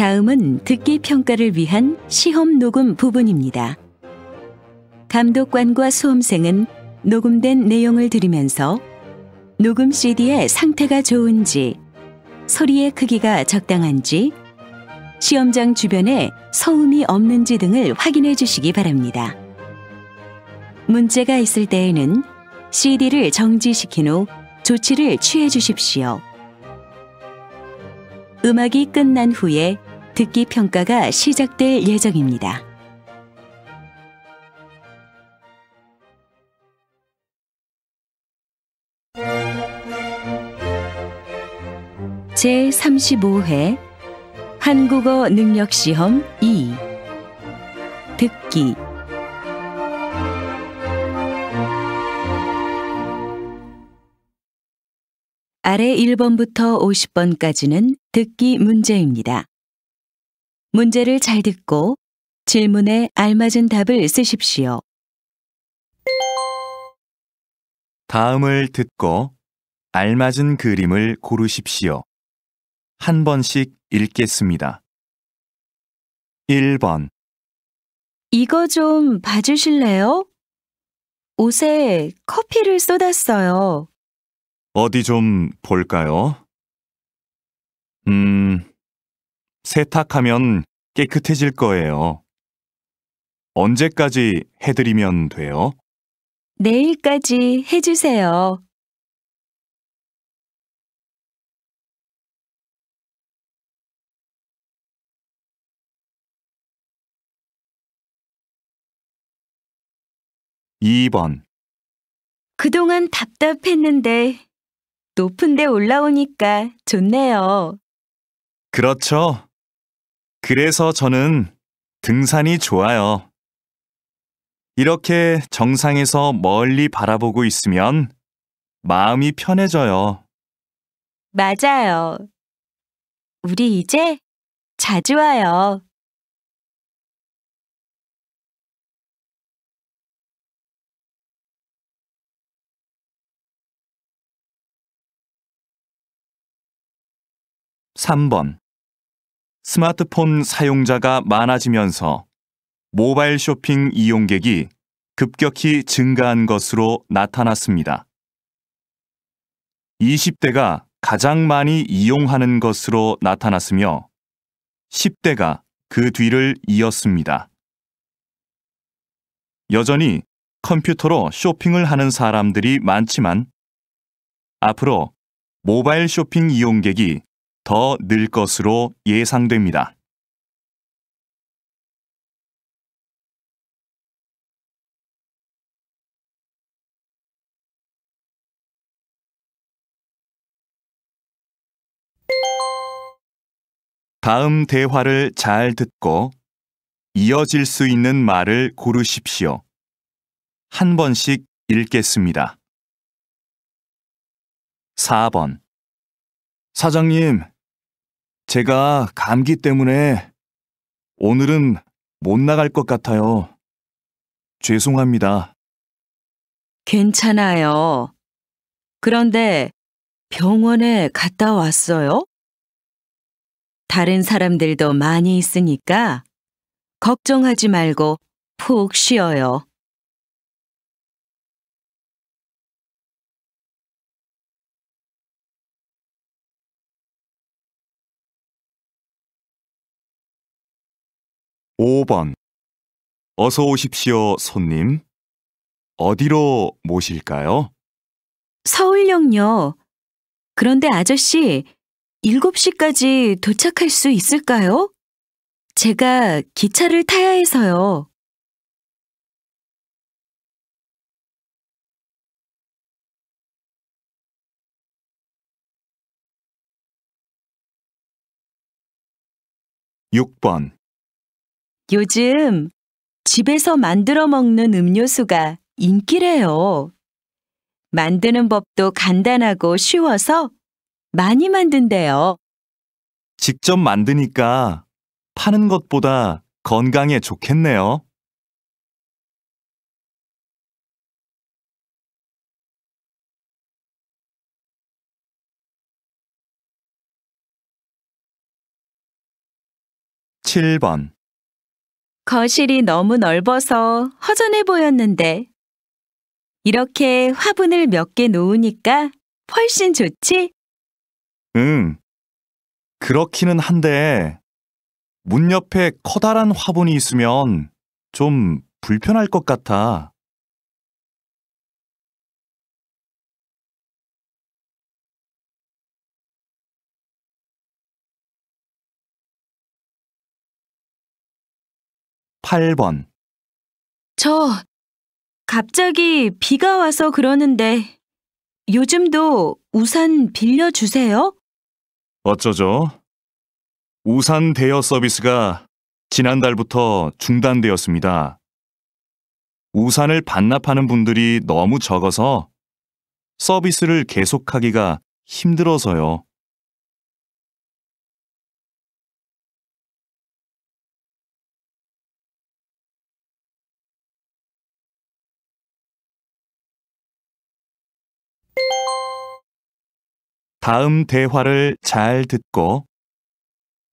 다음은 듣기 평가를 위한 시험 녹음 부분입니다. 감독관과 수험생은 녹음된 내용을 들으면서 녹음 CD의 상태가 좋은지, 소리의 크기가 적당한지, 시험장 주변에 소음이 없는지 등을 확인해 주시기 바랍니다. 문제가 있을 때에는 CD를 정지시킨 후 조치를 취해 주십시오. 음악이 끝난 후에 듣기 평가가 시작될 예정입니다. 제35회 한국어 능력시험 2 듣기 아래 1번부터 50번까지는 듣기 문제입니다. 문제를 잘 듣고 질문에 알맞은 답을 쓰십시오. 다음을 듣고 알맞은 그림을 고르십시오. 한 번씩 읽겠습니다. 1번 이거 좀 봐주실래요? 옷에 커피를 쏟았어요. 어디 좀 볼까요? 음, 세탁하면 깨끗해질 거예요. 언제까지 해드리면 돼요? 내일까지 해주세요. (2번) 그동안 답답했는데 높은 데 올라오니까 좋네요. 그렇죠. 그래서 저는 등산이 좋아요. 이렇게 정상에서 멀리 바라보고 있으면 마음이 편해져요. 맞아요. 우리 이제 자주 와요. (3번) 스마트폰 사용자가 많아지면서 모바일 쇼핑 이용객이 급격히 증가한 것으로 나타났습니다. 20대가 가장 많이 이용하는 것으로 나타났으며 10대가 그 뒤를 이었습니다. 여전히 컴퓨터로 쇼핑을 하는 사람들이 많지만 앞으로 모바일 쇼핑 이용객이 더늘 것으로 예상됩니다. 다음 대화를 잘 듣고 이어질 수 있는 말을 고르십시오. 한 번씩 읽겠습니다. 4번 사장님, 제가 감기 때문에 오늘은 못 나갈 것 같아요. 죄송합니다. 괜찮아요. 그런데 병원에 갔다 왔어요? 다른 사람들도 많이 있으니까 걱정하지 말고 푹 쉬어요. 5번 어서 오십시오, 손님. 어디로 모실까요? 서울역요. 그런데 아저씨, 7시까지 도착할 수 있을까요? 제가 기차를 타야 해서요. 6번 요즘 집에서 만들어 먹는 음료수가 인기래요. 만드는 법도 간단하고 쉬워서 많이 만든대요. 직접 만드니까 파는 것보다 건강에 좋겠네요. 7번 거실이 너무 넓어서 허전해 보였는데 이렇게 화분을 몇 개 놓으니까 훨씬 좋지? 응, 그렇기는 한데 문 옆에 커다란 화분이 있으면 좀 불편할 것 같아. 8번 저 갑자기 비가 와서 그러는데 요즘도 우산 빌려주세요? 어쩌죠? 우산 대여 서비스가 지난달부터 중단되었습니다. 우산을 반납하는 분들이 너무 적어서 서비스를 계속하기가 힘들어서요. 다음 대화를 잘 듣고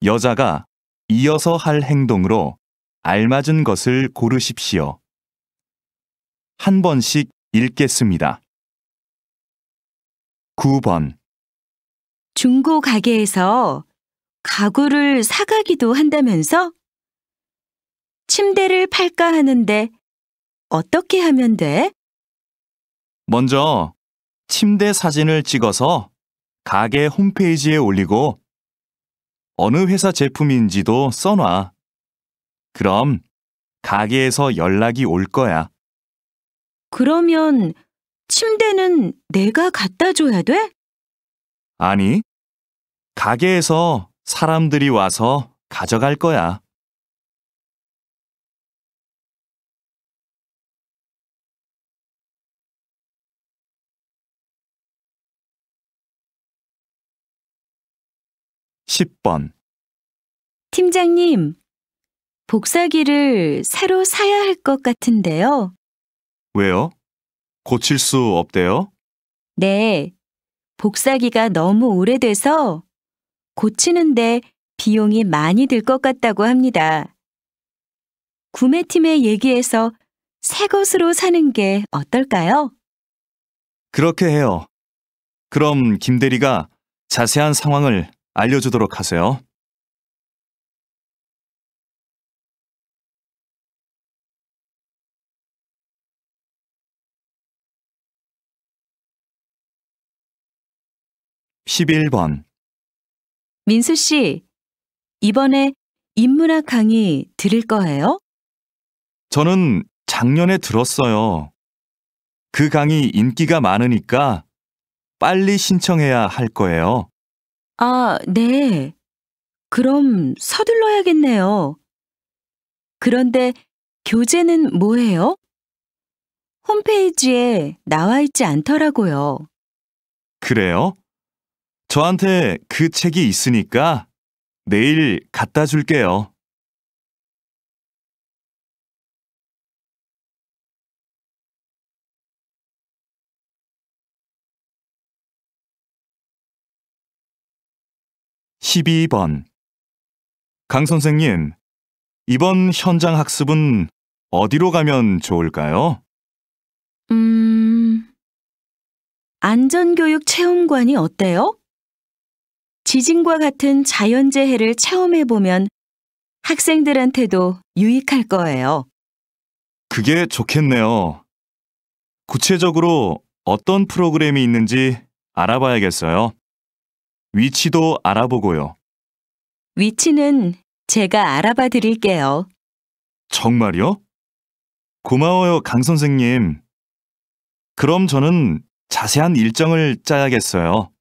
여자가 이어서 할 행동으로 알맞은 것을 고르십시오. 한 번씩 읽겠습니다. 9번 중고 가게에서 가구를 사가기도 한다면서? 침대를 팔까 하는데 어떻게 하면 돼? 먼저 침대 사진을 찍어서 가게 홈페이지에 올리고 어느 회사 제품인지도 써놔. 그럼 가게에서 연락이 올 거야. 그러면 침대는 내가 갖다 줘야 돼? 아니, 가게에서 사람들이 와서 가져갈 거야. 10번 팀장님, 복사기를 새로 사야 할 것 같은데요. 왜요? 고칠 수 없대요? 네, 복사기가 너무 오래돼서 고치는데 비용이 많이 들 것 같다고 합니다. 구매팀의 얘기에서 새 것으로 사는 게 어떨까요? 그렇게 해요. 그럼 김대리가 자세한 상황을 알려주도록 하세요. 1 1번 민수 씨, 이번에 인문학 강의 들을 거예요? 저는 작년에 들었어요. 그 강의 인기가 많으니까 빨리 신청해야 할 거예요. 아, 네. 그럼 서둘러야겠네요. 그런데 교재는 뭐예요? 홈페이지에 나와 있지 않더라고요. 그래요? 저한테 그 책이 있으니까 내일 갖다 줄게요. 12번 강 선생님, 이번 현장 학습은 어디로 가면 좋을까요? 음, 안전교육 체험관이 어때요? 지진과 같은 자연재해를 체험해보면 학생들한테도 유익할 거예요. 그게 좋겠네요. 구체적으로 어떤 프로그램이 있는지 알아봐야겠어요. 위치도 알아보고요. 위치는 제가 알아봐 드릴게요. 정말요? 고마워요, 강 선생님. 그럼 저는 자세한 일정을 짜야겠어요.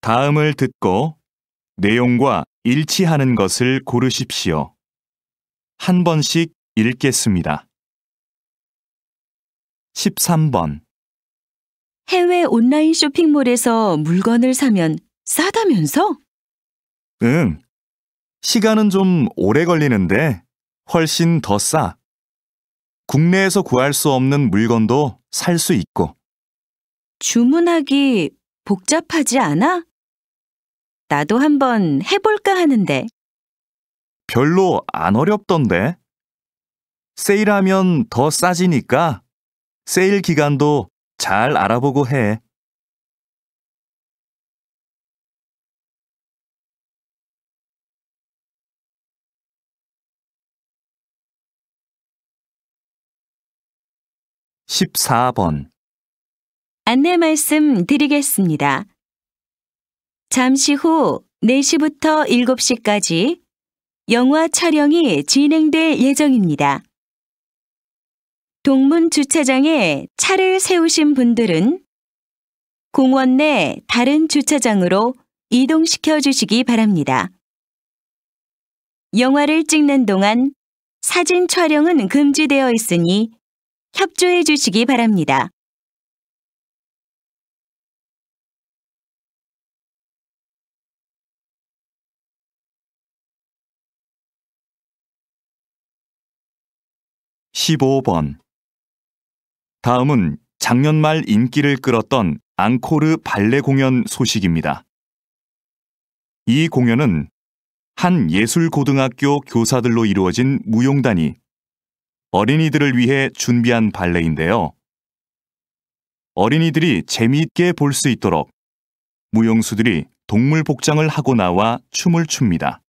다음을 듣고 내용과 일치하는 것을 고르십시오. 한 번씩 읽겠습니다. 13번 해외 온라인 쇼핑몰에서 물건을 사면 싸다면서? 응. 시간은 좀 오래 걸리는데 훨씬 더 싸. 국내에서 구할 수 없는 물건도 살 수 있고. 주문하기 복잡하지 않아? 나도 한번 해볼까 하는데. 별로 안 어렵던데. 세일하면 더 싸지니까 세일 기간도 잘 알아보고 해. (14번) 안내 말씀 드리겠습니다. 잠시 후 4시부터 7시까지 영화 촬영이 진행될 예정입니다. 동문 주차장에 차를 세우신 분들은 공원 내 다른 주차장으로 이동시켜 주시기 바랍니다. 영화를 찍는 동안 사진 촬영은 금지되어 있으니 협조해 주시기 바랍니다. 15번 다음은 작년 말 인기를 끌었던 앙코르 발레 공연 소식입니다. 이 공연은 한 예술고등학교 교사들로 이루어진 무용단이 어린이들을 위해 준비한 발레인데요. 어린이들이 재미있게 볼 수 있도록 무용수들이 동물 복장을 하고 나와 춤을 춥니다.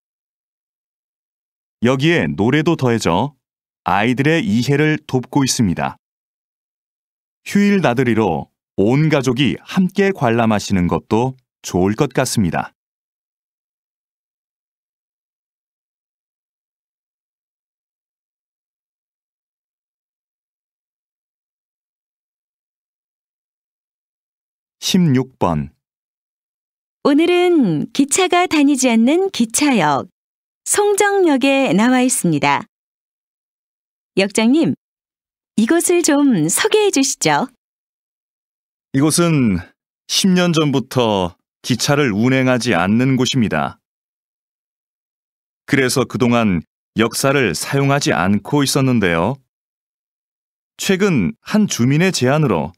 여기에 노래도 더해져 아이들의 이해를 돕고 있습니다. 휴일 나들이로 온 가족이 함께 관람하시는 것도 좋을 것 같습니다. 1 6번 오늘은 기차가 다니지 않는 기차역, 송정역에 나와 있습니다. 역장님, 이곳을 좀 소개해 주시죠. 이곳은 10년 전부터 기차를 운행하지 않는 곳입니다. 그래서 그동안 역사를 사용하지 않고 있었는데요. 최근 한 주민의 제안으로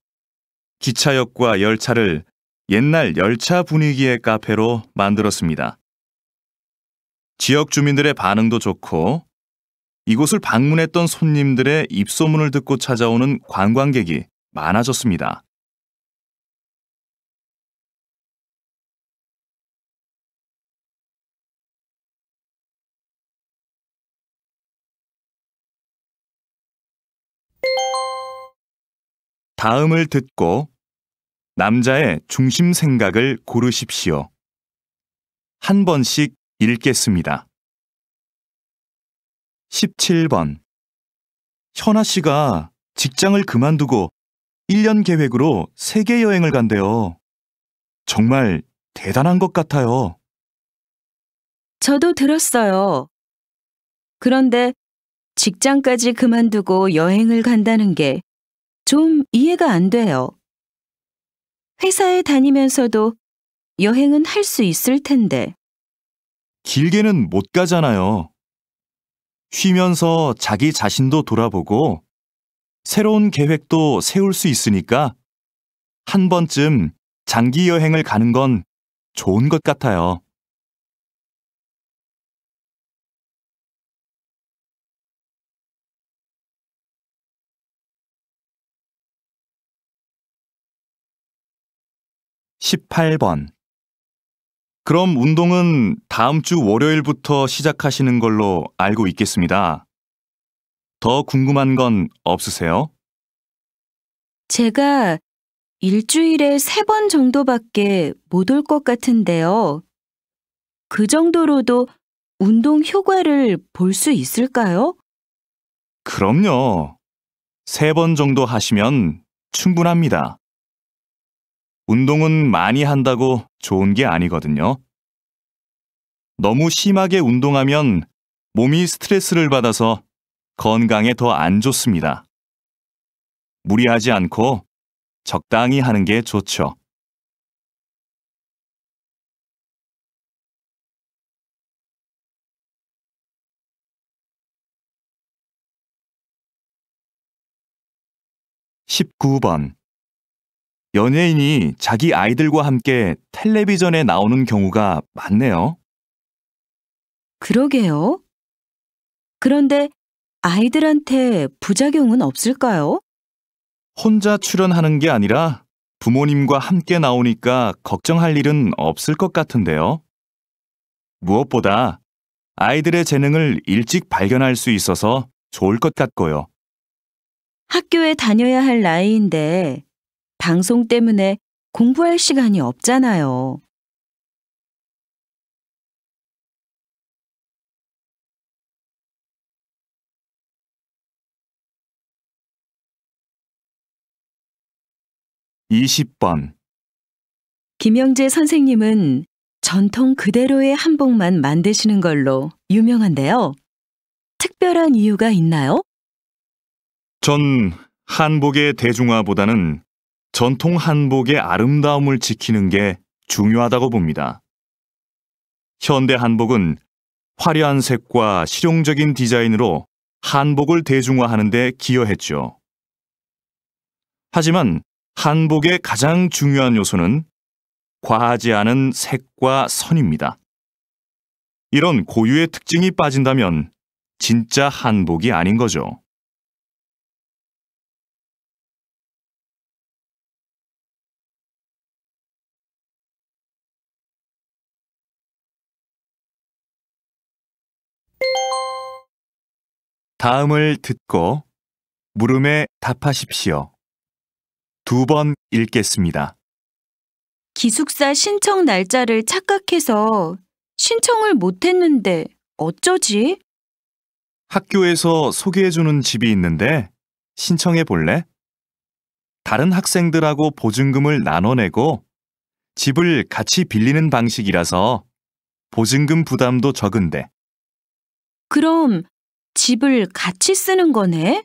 기차역과 열차를 옛날 열차 분위기의 카페로 만들었습니다. 지역 주민들의 반응도 좋고 이곳을 방문했던 손님들의 입소문을 듣고 찾아오는 관광객이 많아졌습니다. 다음을 듣고 남자의 중심 생각을 고르십시오. 한 번씩 읽겠습니다. 17번 현아 씨가 직장을 그만두고 1년 계획으로 세계 여행을 간대요. 정말 대단한 것 같아요. 저도 들었어요. 그런데 직장까지 그만두고 여행을 간다는 게 좀 이해가 안 돼요. 회사에 다니면서도 여행은 할 수 있을 텐데. 길게는 못 가잖아요. 쉬면서 자기 자신도 돌아보고 새로운 계획도 세울 수 있으니까 한 번쯤 장기 여행을 가는 건 좋은 것 같아요. (18번) 그럼 운동은 다음 주 월요일부터 시작하시는 걸로 알고 있겠습니다. 더 궁금한 건 없으세요? 제가 일주일에 세 번 정도밖에 못 올 것 같은데요. 그 정도로도 운동 효과를 볼 수 있을까요? 그럼요. 세 번 정도 하시면 충분합니다. 운동은 많이 한다고 좋은 게 아니거든요. 너무 심하게 운동하면 몸이 스트레스를 받아서 건강에 더 안 좋습니다. 무리하지 않고 적당히 하는 게 좋죠. (19번) 연예인이 자기 아이들과 함께 텔레비전에 나오는 경우가 많네요. 그러게요. 그런데 아이들한테 부작용은 없을까요? 혼자 출연하는 게 아니라 부모님과 함께 나오니까 걱정할 일은 없을 것 같은데요. 무엇보다 아이들의 재능을 일찍 발견할 수 있어서 좋을 것 같고요. 학교에 다녀야 할 나이인데 방송 때문에 공부할 시간이 없잖아요. 2 0번 김영재 선생님은 전통 그대로의 한복만 만드시는 걸로 유명한데요. 특별한 이유가 있나요? 전 한복의 대중화보다는 전통 한복의 아름다움을 지키는 게 중요하다고 봅니다. 현대 한복은 화려한 색과 실용적인 디자인으로 한복을 대중화하는 데 기여했죠. 하지만 한복의 가장 중요한 요소는 과하지 않은 색과 선입니다. 이런 고유의 특징이 빠진다면 진짜 한복이 아닌 거죠. 다음을 듣고 물음에 답하십시오. 두 번 읽겠습니다. 기숙사 신청 날짜를 착각해서 신청을 못했는데 어쩌지? 학교에서 소개해주는 집이 있는데 신청해 볼래? 다른 학생들하고 보증금을 나눠내고 집을 같이 빌리는 방식이라서 보증금 부담도 적은데. 그럼 집을 같이 쓰는 거네?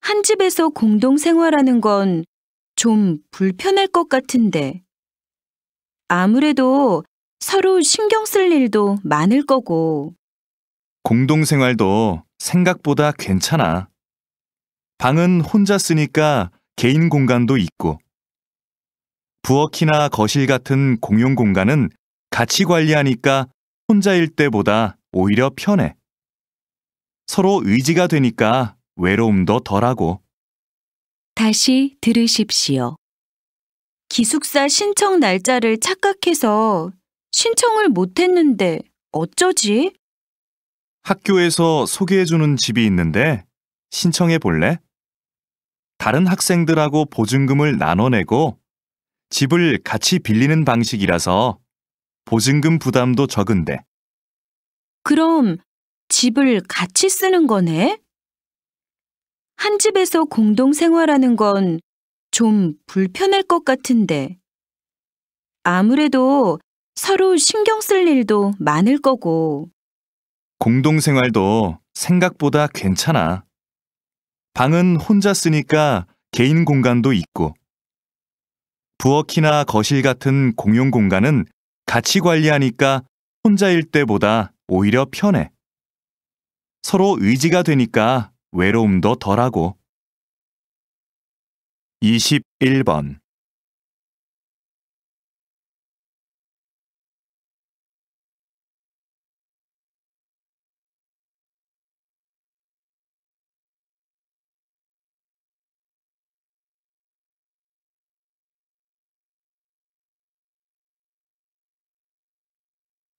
한 집에서 공동 생활하는 건 좀 불편할 것 같은데. 아무래도 서로 신경 쓸 일도 많을 거고. 공동 생활도 생각보다 괜찮아. 방은 혼자 쓰니까 개인 공간도 있고. 부엌이나 거실 같은 공용 공간은 같이 관리하니까 혼자일 때보다 오히려 편해. 서로 의지가 되니까 외로움도 덜하고. 다시 들으십시오. 기숙사 신청 날짜를 착각해서 신청을 못했는데 어쩌지? 학교에서 소개해주는 집이 있는데 신청해 볼래? 다른 학생들하고 보증금을 나눠내고 집을 같이 빌리는 방식이라서 보증금 부담도 적은데. 그럼 집을 같이 쓰는 거네? 한 집에서 공동 생활하는 건 좀 불편할 것 같은데. 아무래도 서로 신경 쓸 일도 많을 거고. 공동 생활도 생각보다 괜찮아. 방은 혼자 쓰니까 개인 공간도 있고. 부엌이나 거실 같은 공용 공간은 같이 관리하니까 혼자일 때보다 오히려 편해. 서로 의지가 되니까 외로움도 덜하고. 21번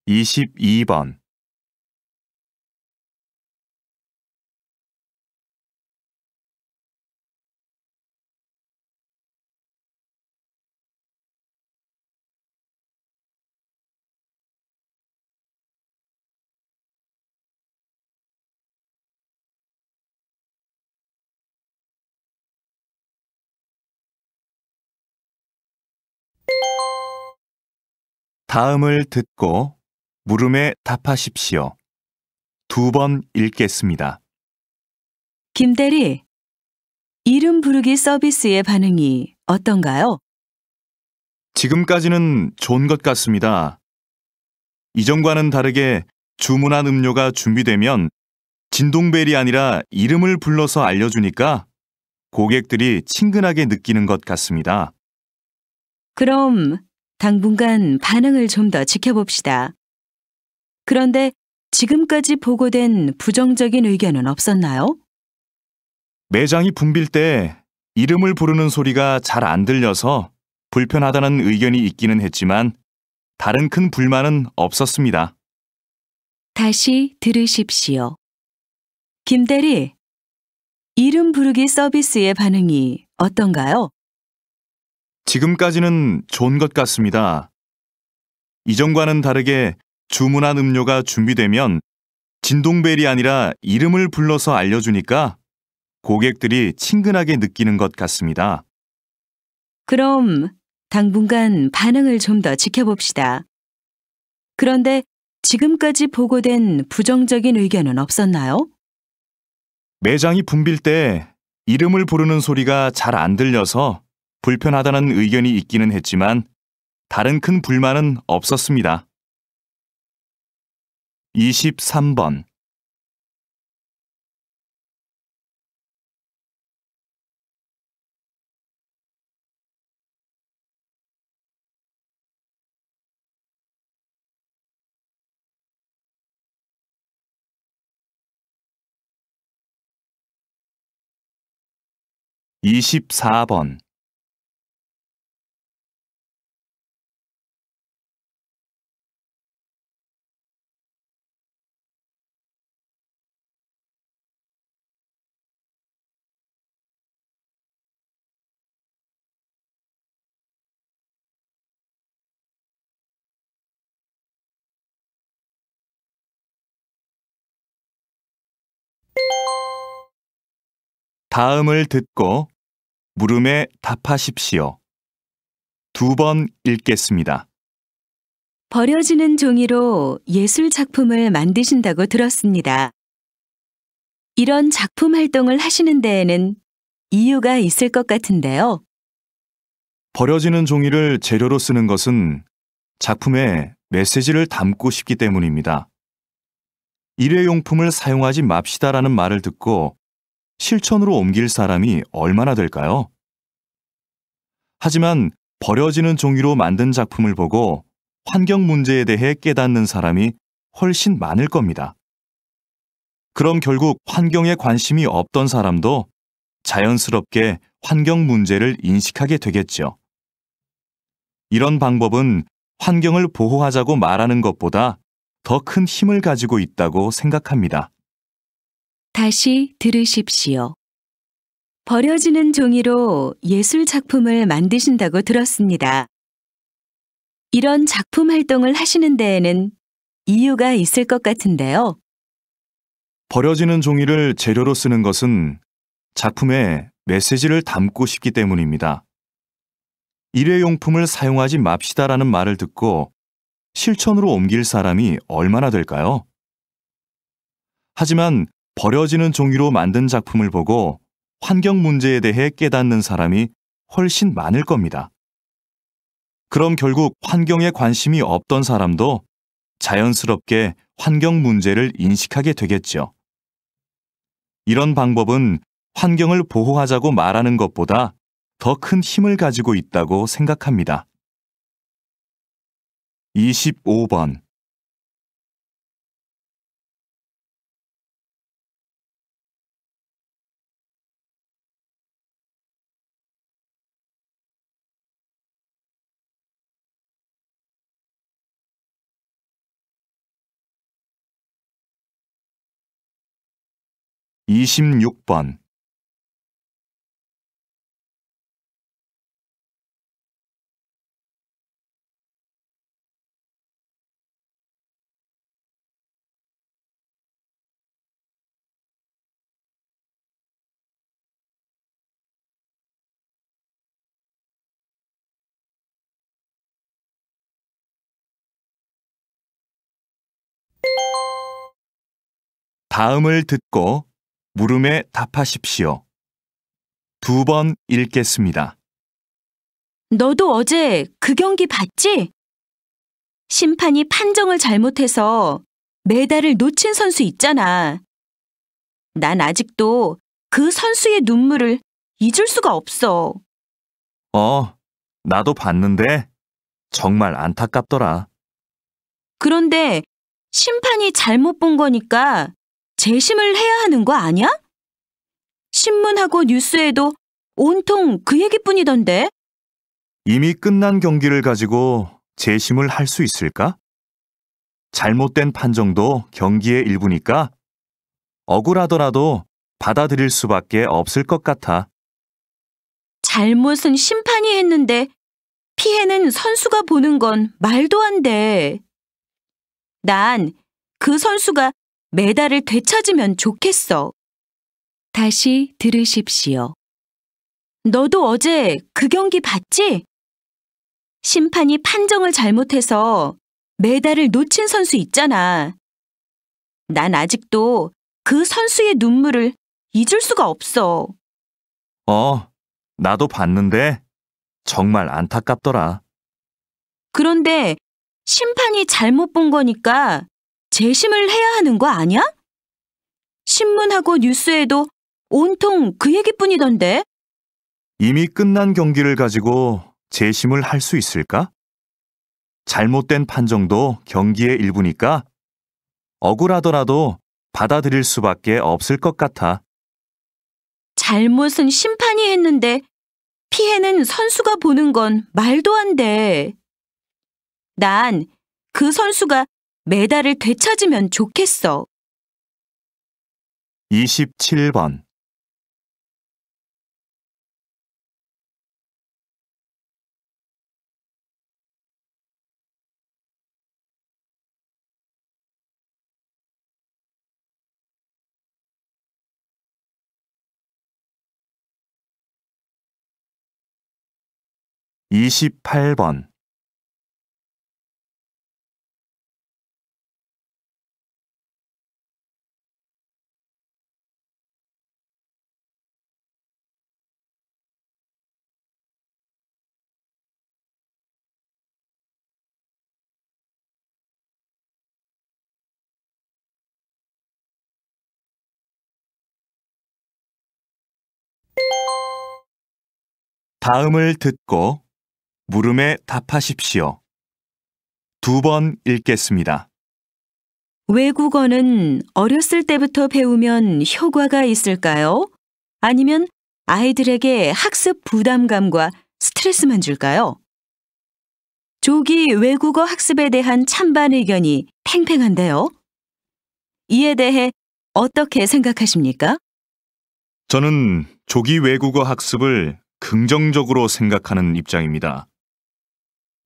2 2번 다음을 듣고 물음에 답하십시오. 두 번 읽겠습니다. 김대리, 이름 부르기 서비스의 반응이 어떤가요? 지금까지는 좋은 것 같습니다. 이전과는 다르게 주문한 음료가 준비되면 진동벨이 아니라 이름을 불러서 알려주니까 고객들이 친근하게 느끼는 것 같습니다. 그럼 당분간 반응을 좀 더 지켜봅시다. 그런데 지금까지 보고된 부정적인 의견은 없었나요? 매장이 붐빌 때 이름을 부르는 소리가 잘 안 들려서 불편하다는 의견이 있기는 했지만 다른 큰 불만은 없었습니다. 다시 들으십시오. 김대리, 이름 부르기 서비스의 반응이 어떤가요? 지금까지는 좋은 것 같습니다. 이전과는 다르게 주문한 음료가 준비되면 진동벨이 아니라 이름을 불러서 알려주니까 고객들이 친근하게 느끼는 것 같습니다. 그럼 당분간 반응을 좀 더 지켜봅시다. 그런데 지금까지 보고된 부정적인 의견은 없었나요? 매장이 붐빌 때 이름을 부르는 소리가 잘 안 들려서 불편하다는 의견이 있기는 했지만 다른 큰 불만은 없었습니다. 23번 이십번 다음을 듣고 물음에 답하십시오. 두 번 읽겠습니다. 버려지는 종이로 예술 작품을 만드신다고 들었습니다. 이런 작품 활동을 하시는 데에는 이유가 있을 것 같은데요. 버려지는 종이를 재료로 쓰는 것은 작품에 메시지를 담고 싶기 때문입니다. 일회용품을 사용하지 맙시다라는 말을 듣고 실천으로 옮길 사람이 얼마나 될까요? 하지만 버려지는 종이로 만든 작품을 보고 환경 문제에 대해 깨닫는 사람이 훨씬 많을 겁니다. 그럼 결국 환경에 관심이 없던 사람도 자연스럽게 환경 문제를 인식하게 되겠죠. 이런 방법은 환경을 보호하자고 말하는 것보다 더 큰 힘을 가지고 있다고 생각합니다. 다시 들으십시오. 버려지는 종이로 예술 작품을 만드신다고 들었습니다. 이런 작품 활동을 하시는 데에는 이유가 있을 것 같은데요. 버려지는 종이를 재료로 쓰는 것은 작품에 메시지를 담고 싶기 때문입니다. 일회용품을 사용하지 맙시다라는 말을 듣고 실천으로 옮길 사람이 얼마나 될까요? 하지만 버려지는 종이로 만든 작품을 보고 환경 문제에 대해 깨닫는 사람이 훨씬 많을 겁니다. 그럼 결국 환경에 관심이 없던 사람도 자연스럽게 환경 문제를 인식하게 되겠죠. 이런 방법은 환경을 보호하자고 말하는 것보다 더 큰 힘을 가지고 있다고 생각합니다. 25번 26번 다음을 듣고 물음에 답하십시오. 두 번 읽겠습니다. 너도 어제 그 경기 봤지? 심판이 판정을 잘못해서 메달을 놓친 선수 있잖아. 난 아직도 그 선수의 눈물을 잊을 수가 없어. 어, 나도 봤는데 정말 안타깝더라. 그런데 심판이 잘못 본 거니까 재심을 해야 하는 거 아니야? 신문하고 뉴스에도 온통 그 얘기뿐이던데. 이미 끝난 경기를 가지고 재심을 할 수 있을까? 잘못된 판정도 경기의 일부니까 억울하더라도 받아들일 수밖에 없을 것 같아. 잘못은 심판이 했는데 피해는 선수가 보는 건 말도 안 돼. 난 그 선수가 메달을 되찾으면 좋겠어. 다시 들으십시오. 너도 어제 그 경기 봤지? 심판이 판정을 잘못해서 메달을 놓친 선수 있잖아. 난 아직도 그 선수의 눈물을 잊을 수가 없어. 어, 나도 봤는데 정말 안타깝더라. 그런데 심판이 잘못 본 거니까 재심을 해야 하는 거 아니야? 신문하고 뉴스에도 온통 그 얘기뿐이던데. 이미 끝난 경기를 가지고 재심을 할 수 있을까? 잘못된 판정도 경기의 일부니까 억울하더라도 받아들일 수밖에 없을 것 같아. 잘못은 심판이 했는데 피해는 선수가 보는 건 말도 안 돼. 난 그 선수가 메달을 되찾으면 좋겠어. 27번 28번 다음을 듣고 물음에 답하십시오. 두 번 읽겠습니다. 외국어는 어렸을 때부터 배우면 효과가 있을까요? 아니면 아이들에게 학습 부담감과 스트레스만 줄까요? 조기 외국어 학습에 대한 찬반 의견이 팽팽한데요. 이에 대해 어떻게 생각하십니까? 저는 조기 외국어 학습을 긍정적으로 생각하는 입장입니다.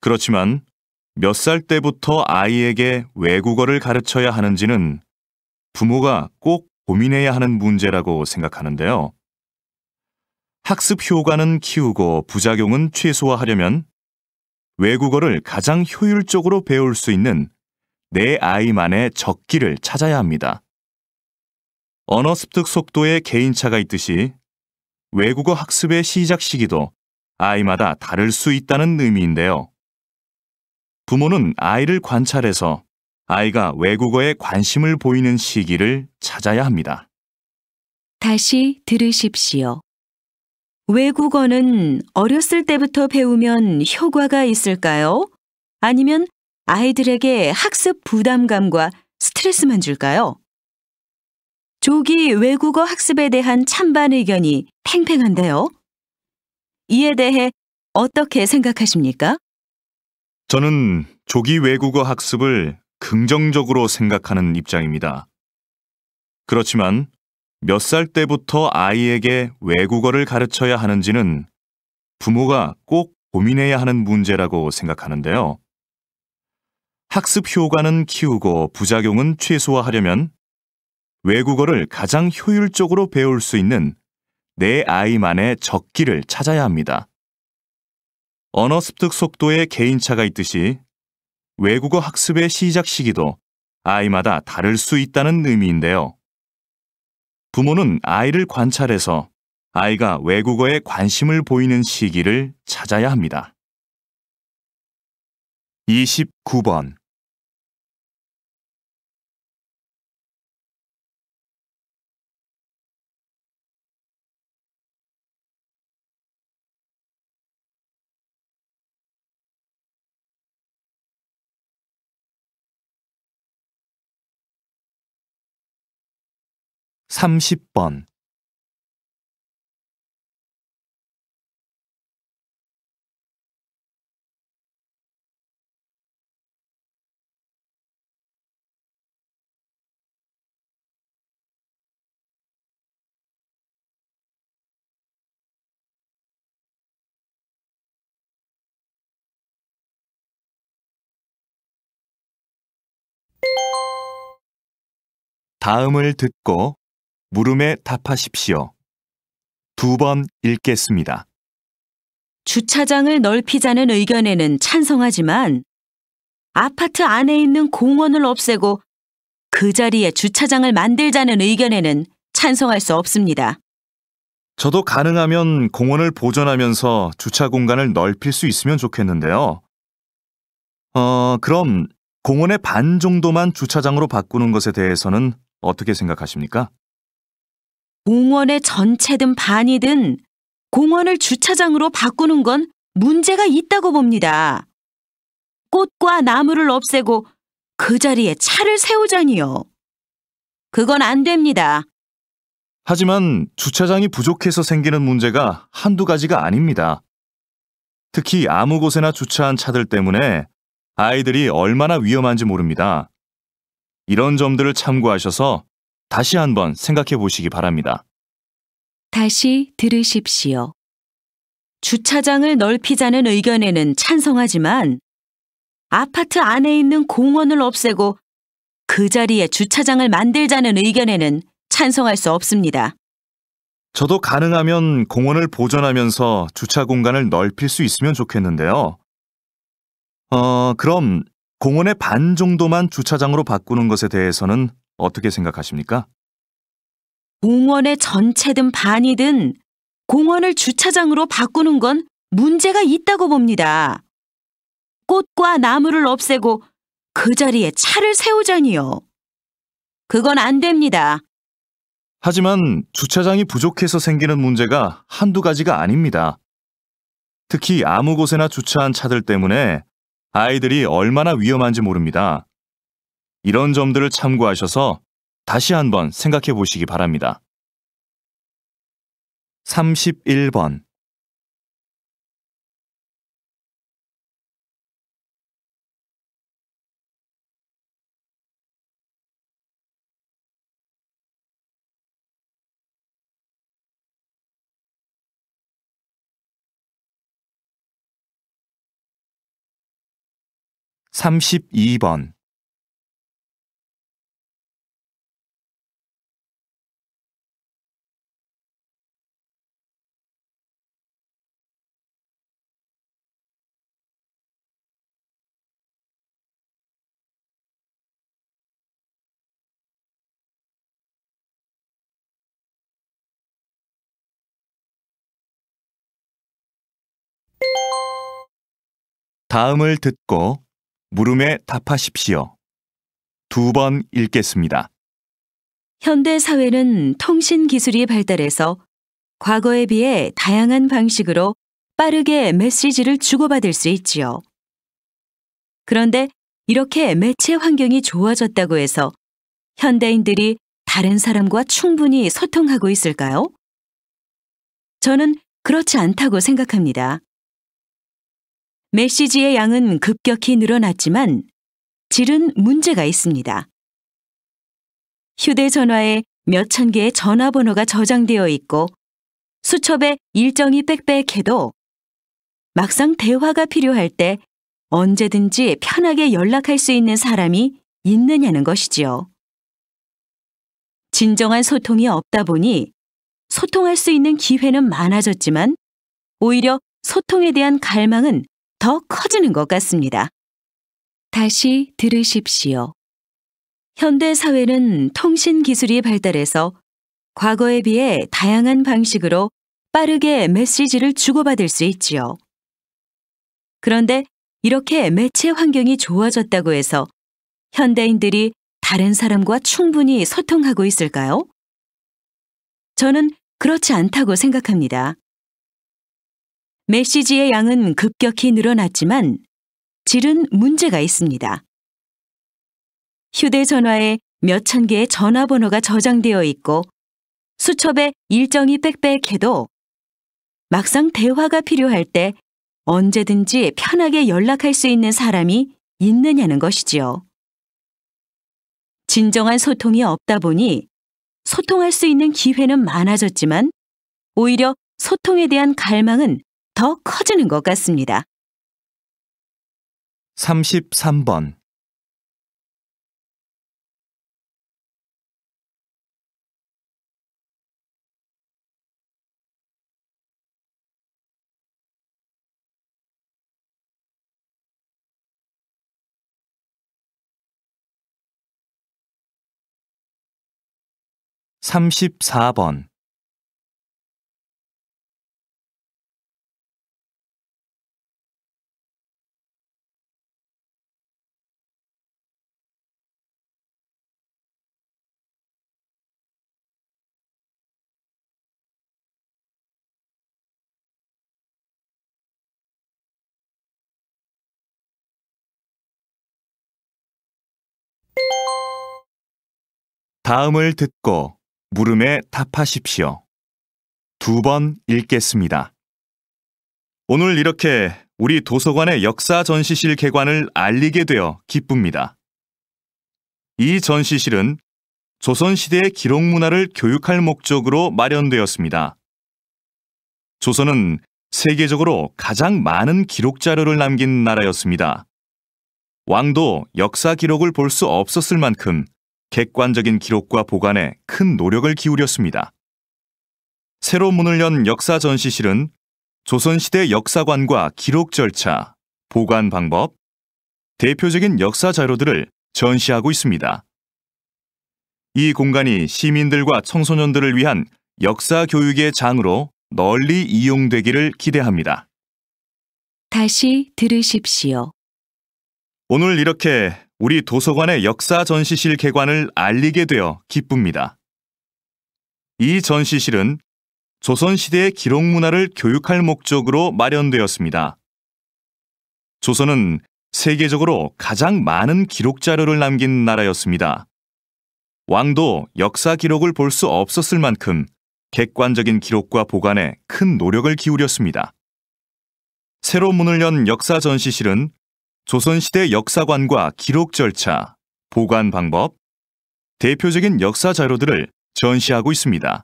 그렇지만 몇 살 때부터 아이에게 외국어를 가르쳐야 하는지는 부모가 꼭 고민해야 하는 문제라고 생각하는데요. 학습 효과는 키우고 부작용은 최소화하려면 외국어를 가장 효율적으로 배울 수 있는 내 아이만의 적기를 찾아야 합니다. 언어 습득 속도에 개인차가 있듯이 외국어 학습의 시작 시기도 아이마다 다를 수 있다는 의미인데요. 부모는 아이를 관찰해서 아이가 외국어에 관심을 보이는 시기를 찾아야 합니다. 다시 들으십시오. 외국어는 어렸을 때부터 배우면 효과가 있을까요? 아니면 아이들에게 학습 부담감과 스트레스만 줄까요? 조기 외국어 학습에 대한 찬반 의견이 팽팽한데요. 이에 대해 어떻게 생각하십니까? 저는 조기 외국어 학습을 긍정적으로 생각하는 입장입니다. 그렇지만 몇 살 때부터 아이에게 외국어를 가르쳐야 하는지는 부모가 꼭 고민해야 하는 문제라고 생각하는데요. 학습 효과는 키우고 부작용은 최소화하려면 외국어를 가장 효율적으로 배울 수 있는 내 아이만의 적기를 찾아야 합니다. 언어 습득 속도에 개인차가 있듯이 외국어 학습의 시작 시기도 아이마다 다를 수 있다는 의미인데요. 부모는 아이를 관찰해서 아이가 외국어에 관심을 보이는 시기를 찾아야 합니다. 29번 30번 '다음을 듣고 물음에 답하십시오. 두 번 읽겠습니다. 주차장을 넓히자는 의견에는 찬성하지만 아파트 안에 있는 공원을 없애고 그 자리에 주차장을 만들자는 의견에는 찬성할 수 없습니다. 저도 가능하면 공원을 보존하면서 주차 공간을 넓힐 수 있으면 좋겠는데요. 어, 그럼 공원의 반 정도만 주차장으로 바꾸는 것에 대해서는 어떻게 생각하십니까? 공원의 전체든 반이든 공원을 주차장으로 바꾸는 건 문제가 있다고 봅니다. 꽃과 나무를 없애고 그 자리에 차를 세우자니요. 그건 안 됩니다. 하지만 주차장이 부족해서 생기는 문제가 한두 가지가 아닙니다. 특히 아무 곳에나 주차한 차들 때문에 아이들이 얼마나 위험한지 모릅니다. 이런 점들을 참고하셔서 다시 한번 생각해 보시기 바랍니다. 다시 들으십시오. 주차장을 넓히자는 의견에는 찬성하지만 아파트 안에 있는 공원을 없애고 그 자리에 주차장을 만들자는 의견에는 찬성할 수 없습니다. 저도 가능하면 공원을 보존하면서 주차 공간을 넓힐 수 있으면 좋겠는데요. 어, 그럼 공원의 반 정도만 주차장으로 바꾸는 것에 대해서는 어떻게 생각하십니까? 공원의 전체든 반이든 공원을 주차장으로 바꾸는 건 문제가 있다고 봅니다. 꽃과 나무를 없애고 그 자리에 차를 세우자니요. 그건 안 됩니다. 하지만 주차장이 부족해서 생기는 문제가 한두 가지가 아닙니다. 특히 아무 곳에나 주차한 차들 때문에 아이들이 얼마나 위험한지 모릅니다. 이런 점들을 참고하셔서 다시 한번 생각해 보시기 바랍니다. 31번 3 2번 다음을 듣고 물음에 답하십시오. 두 번 읽겠습니다. 현대 사회는 통신 기술이 발달해서 과거에 비해 다양한 방식으로 빠르게 메시지를 주고받을 수 있지요. 그런데 이렇게 매체 환경이 좋아졌다고 해서 현대인들이 다른 사람과 충분히 소통하고 있을까요? 저는 그렇지 않다고 생각합니다. 메시지의 양은 급격히 늘어났지만 질은 문제가 있습니다. 휴대전화에 몇 천 개의 전화번호가 저장되어 있고 수첩에 일정이 빽빽해도 막상 대화가 필요할 때 언제든지 편하게 연락할 수 있는 사람이 있느냐는 것이지요. 진정한 소통이 없다 보니 소통할 수 있는 기회는 많아졌지만 오히려 소통에 대한 갈망은 더 커지는 것 같습니다. 다시 들으십시오. 현대 사회는 통신 기술이 발달해서 과거에 비해 다양한 방식으로 빠르게 메시지를 주고받을 수 있지요. 그런데 이렇게 매체 환경이 좋아졌다고 해서 현대인들이 다른 사람과 충분히 소통하고 있을까요? 저는 그렇지 않다고 생각합니다. 메시지의 양은 급격히 늘어났지만 질은 문제가 있습니다. 휴대전화에 몇 천 개의 전화번호가 저장되어 있고 수첩에 일정이 빽빽해도 막상 대화가 필요할 때 언제든지 편하게 연락할 수 있는 사람이 있느냐는 것이지요. 진정한 소통이 없다 보니 소통할 수 있는 기회는 많아졌지만 오히려 소통에 대한 갈망은 더 커지는 것 같습니다. 33번 3 4번 다음을 듣고 물음에 답하십시오. 두 번 읽겠습니다. 오늘 이렇게 우리 도서관의 역사 전시실 개관을 알리게 되어 기쁩니다. 이 전시실은 조선시대의 기록 문화를 교육할 목적으로 마련되었습니다. 조선은 세계적으로 가장 많은 기록 자료를 남긴 나라였습니다. 왕도 역사 기록을 볼 수 없었을 만큼 객관적인 기록과 보관에 큰 노력을 기울였습니다. 새로 문을 연 역사 전시실은 조선시대 역사관과 기록 절차, 보관 방법, 대표적인 역사 자료들을 전시하고 있습니다. 이 공간이 시민들과 청소년들을 위한 역사 교육의 장으로 널리 이용되기를 기대합니다. 다시 들으십시오. 오늘 이렇게 우리 도서관의 역사 전시실 개관을 알리게 되어 기쁩니다. 이 전시실은 조선시대의 기록 문화를 교육할 목적으로 마련되었습니다. 조선은 세계적으로 가장 많은 기록 자료를 남긴 나라였습니다. 왕도 역사 기록을 볼 수 없었을 만큼 객관적인 기록과 보관에 큰 노력을 기울였습니다. 새로 문을 연 역사 전시실은 조선시대 역사관과 기록 절차, 보관 방법, 대표적인 역사 자료들을 전시하고 있습니다.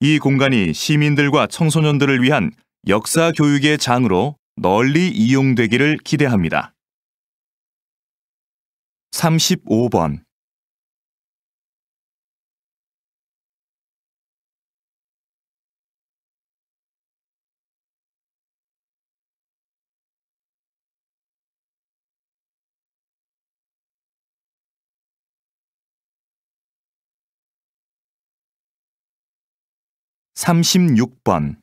이 공간이 시민들과 청소년들을 위한 역사 교육의 장으로 널리 이용되기를 기대합니다. 35번 36번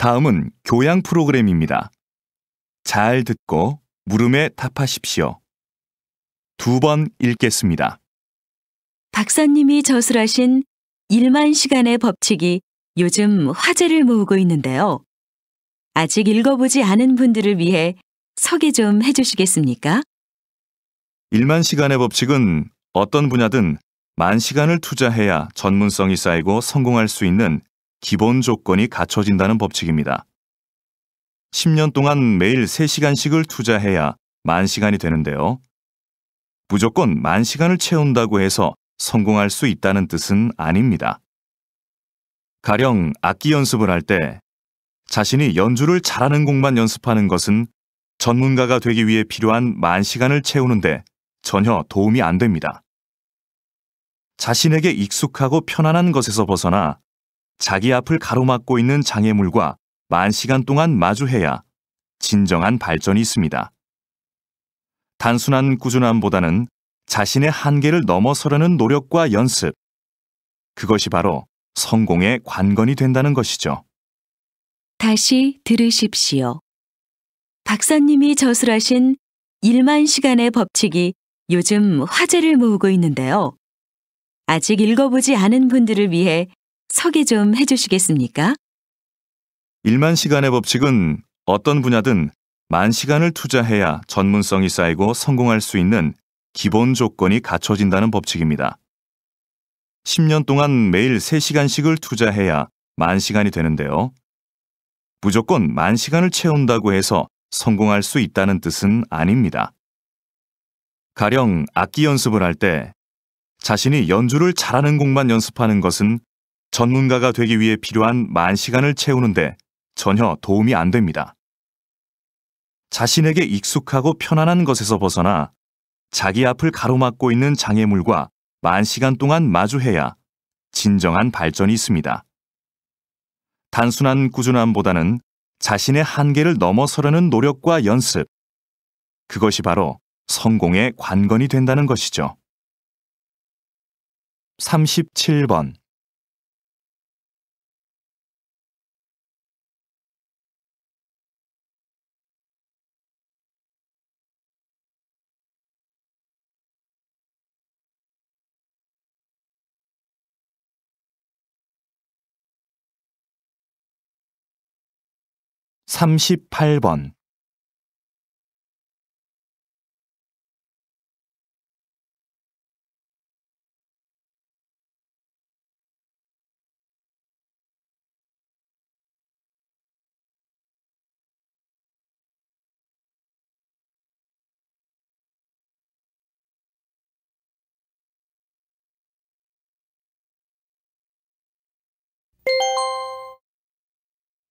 다음은 교양 프로그램입니다. 잘 듣고 물음에 답하십시오. 두 번 읽겠습니다. 박사님이 저술하신 1만 시간의 법칙이 요즘 화제를 모으고 있는데요. 아직 읽어보지 않은 분들을 위해 소개 좀 해주시겠습니까? 1만 시간의 법칙은 어떤 분야든 만 시간을 투자해야 전문성이 쌓이고 성공할 수 있는 기본 조건이 갖춰진다는 법칙입니다. 10년 동안 매일 3시간씩을 투자해야 만 시간이 되는데요. 무조건 만 시간을 채운다고 해서 성공할 수 있다는 뜻은 아닙니다. 가령 악기 연습을 할 때 자신이 연주를 잘하는 곡만 연습하는 것은 전문가가 되기 위해 필요한 만 시간을 채우는데 전혀 도움이 안 됩니다. 자신에게 익숙하고 편안한 것에서 벗어나 자기 앞을 가로막고 있는 장애물과 만 시간 동안 마주해야 진정한 발전이 있습니다. 단순한 꾸준함보다는 자신의 한계를 넘어서려는 노력과 연습. 그것이 바로 성공의 관건이 된다는 것이죠. 다시 들으십시오. 박사님이 저술하신 1만 시간의 법칙이 요즘 화제를 모으고 있는데요. 아직 읽어보지 않은 분들을 위해 소개 좀 해주시겠습니까? 1만 시간의 법칙은 어떤 분야든 만 시간을 투자해야 전문성이 쌓이고 성공할 수 있는 기본 조건이 갖춰진다는 법칙입니다. 10년 동안 매일 3시간씩을 투자해야 만 시간이 되는데요. 무조건 만 시간을 채운다고 해서 성공할 수 있다는 뜻은 아닙니다. 가령 악기 연습을 할 때 자신이 연주를 잘하는 곡만 연습하는 것은 전문가가 되기 위해 필요한 만 시간을 채우는데 전혀 도움이 안 됩니다. 자신에게 익숙하고 편안한 것에서 벗어나 자기 앞을 가로막고 있는 장애물과 만 시간 동안 마주해야 진정한 발전이 있습니다. 단순한 꾸준함보다는 자신의 한계를 넘어서려는 노력과 연습. 그것이 바로 성공의 관건이 된다는 것이죠. 37번 38번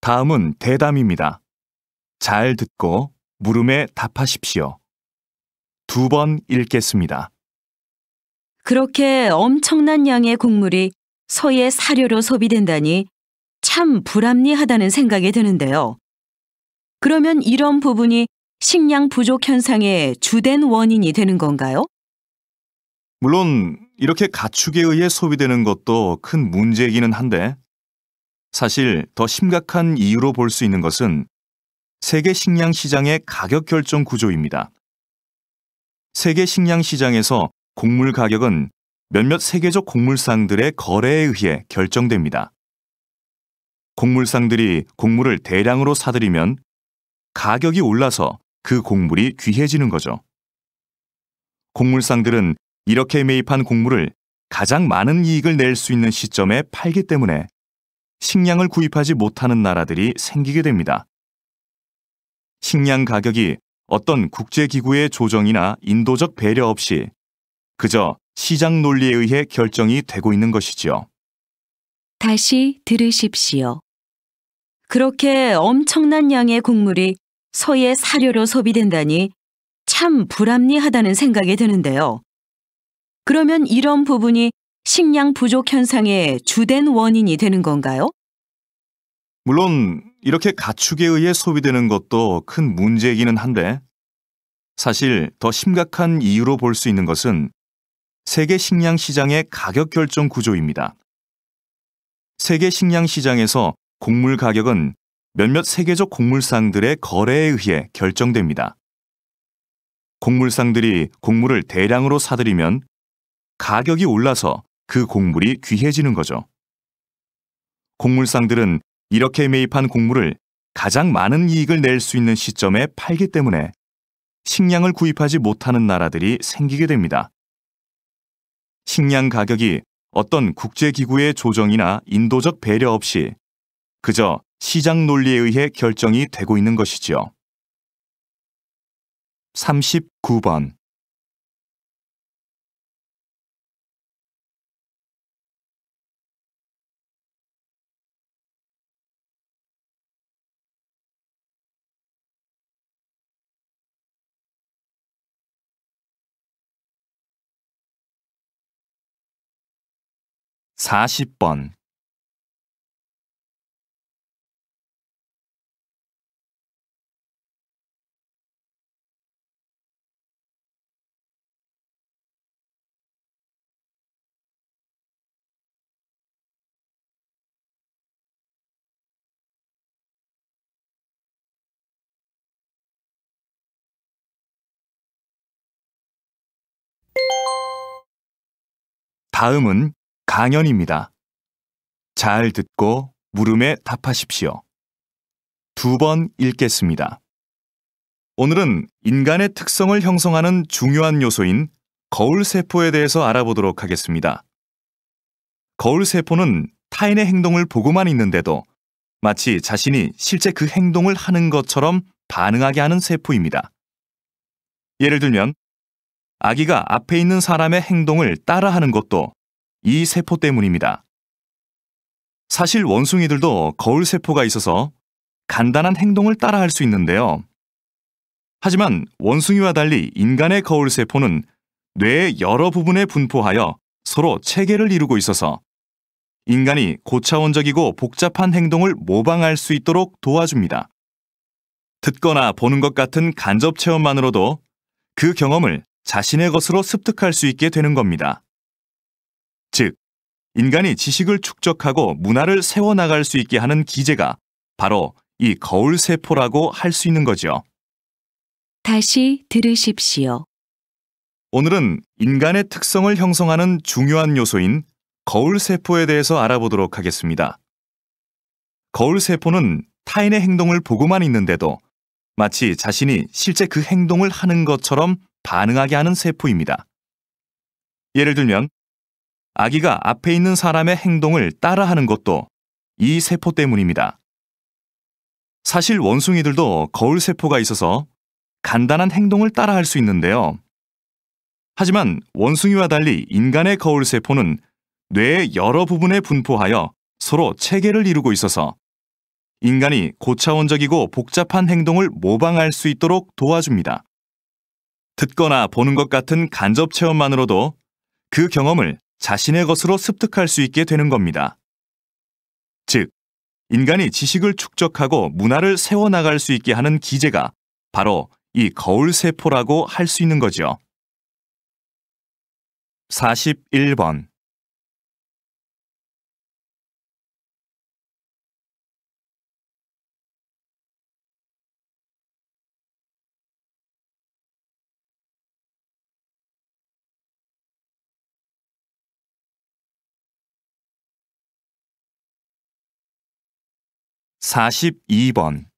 다음은 대담입니다. 잘 듣고 물음에 답하십시오. 두 번 읽겠습니다. 그렇게 엄청난 양의 국물이 서해 사료로 소비된다니 참 불합리하다는 생각이 드는데요. 그러면 이런 부분이 식량 부족 현상의 주된 원인이 되는 건가요? 물론 이렇게 가축에 의해 소비되는 것도 큰 문제이기는 한데 사실 더 심각한 이유로 볼 수 있는 것은 세계 식량 시장의 가격 결정 구조입니다. 세계 식량 시장에서 곡물 가격은 몇몇 세계적 곡물상들의 거래에 의해 결정됩니다. 곡물상들이 곡물을 대량으로 사들이면 가격이 올라서 그 곡물이 귀해지는 거죠. 곡물상들은 이렇게 매입한 곡물을 가장 많은 이익을 낼 수 있는 시점에 팔기 때문에 식량을 구입하지 못하는 나라들이 생기게 됩니다. 식량 가격이 어떤 국제기구의 조정이나 인도적 배려 없이 그저 시장 논리에 의해 결정이 되고 있는 것이지요. 다시 들으십시오. 그렇게 엄청난 양의 곡물이 서해 사료로 소비된다니 참 불합리하다는 생각이 드는데요. 그러면 이런 부분이 식량 부족 현상의 주된 원인이 되는 건가요? 물론 이렇게 가축에 의해 소비되는 것도 큰 문제이기는 한데 사실 더 심각한 이유로 볼 수 있는 것은 세계 식량 시장의 가격 결정 구조입니다. 세계 식량 시장에서 곡물 가격은 몇몇 세계적 곡물상들의 거래에 의해 결정됩니다. 곡물상들이 곡물을 대량으로 사들이면 가격이 올라서 그 곡물이 귀해지는 거죠. 곡물상들은 이렇게 매입한 곡물을 가장 많은 이익을 낼 수 있는 시점에 팔기 때문에 식량을 구입하지 못하는 나라들이 생기게 됩니다. 식량 가격이 어떤 국제기구의 조정이나 인도적 배려 없이 그저 시장 논리에 의해 결정이 되고 있는 것이지요. 39번 40번 다음은 강연입니다. 잘 듣고 물음에 답하십시오. 두 번 읽겠습니다. 오늘은 인간의 특성을 형성하는 중요한 요소인 거울세포에 대해서 알아보도록 하겠습니다. 거울세포는 타인의 행동을 보고만 있는데도 마치 자신이 실제 그 행동을 하는 것처럼 반응하게 하는 세포입니다. 예를 들면, 아기가 앞에 있는 사람의 행동을 따라하는 것도 이 세포 때문입니다. 사실 원숭이들도 거울 세포가 있어서 간단한 행동을 따라할 수 있는데요. 하지만 원숭이와 달리 인간의 거울 세포는 뇌의 여러 부분에 분포하여 서로 체계를 이루고 있어서 인간이 고차원적이고 복잡한 행동을 모방할 수 있도록 도와줍니다. 듣거나 보는 것 같은 간접 체험만으로도 그 경험을 자신의 것으로 습득할 수 있게 되는 겁니다. 즉, 인간이 지식을 축적하고 문화를 세워나갈 수 있게 하는 기제가 바로 이 거울세포라고 할 수 있는 거죠. 다시 들으십시오. 오늘은 인간의 특성을 형성하는 중요한 요소인 거울세포에 대해서 알아보도록 하겠습니다. 거울세포는 타인의 행동을 보고만 있는데도 마치 자신이 실제 그 행동을 하는 것처럼 반응하게 하는 세포입니다. 예를 들면 아기가 앞에 있는 사람의 행동을 따라하는 것도 이 세포 때문입니다. 사실 원숭이들도 거울 세포가 있어서 간단한 행동을 따라할 수 있는데요. 하지만 원숭이와 달리 인간의 거울 세포는 뇌의 여러 부분에 분포하여 서로 체계를 이루고 있어서 인간이 고차원적이고 복잡한 행동을 모방할 수 있도록 도와줍니다. 듣거나 보는 것 같은 간접 체험만으로도 그 경험을 자신의 것으로 습득할 수 있게 되는 겁니다. 즉, 인간이 지식을 축적하고 문화를 세워나갈 수 있게 하는 기제가 바로 이 거울세포라고 할 수 있는 거죠. 41번 42번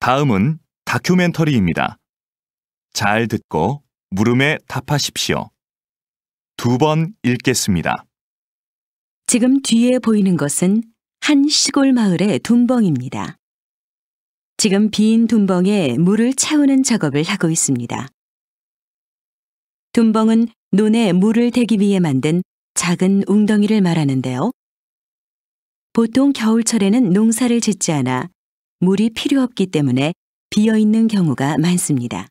다음은 다큐멘터리입니다. 잘 듣고 물음에 답하십시오. 두 번 읽겠습니다. 지금 뒤에 보이는 것은 한 시골 마을의 둔벙입니다. 지금 빈 둔벙에 물을 채우는 작업을 하고 있습니다. 둔벙은 논에 물을 대기 위해 만든 작은 웅덩이를 말하는데요. 보통 겨울철에는 농사를 짓지 않아 물이 필요 없기 때문에 비어 있는 경우가 많습니다.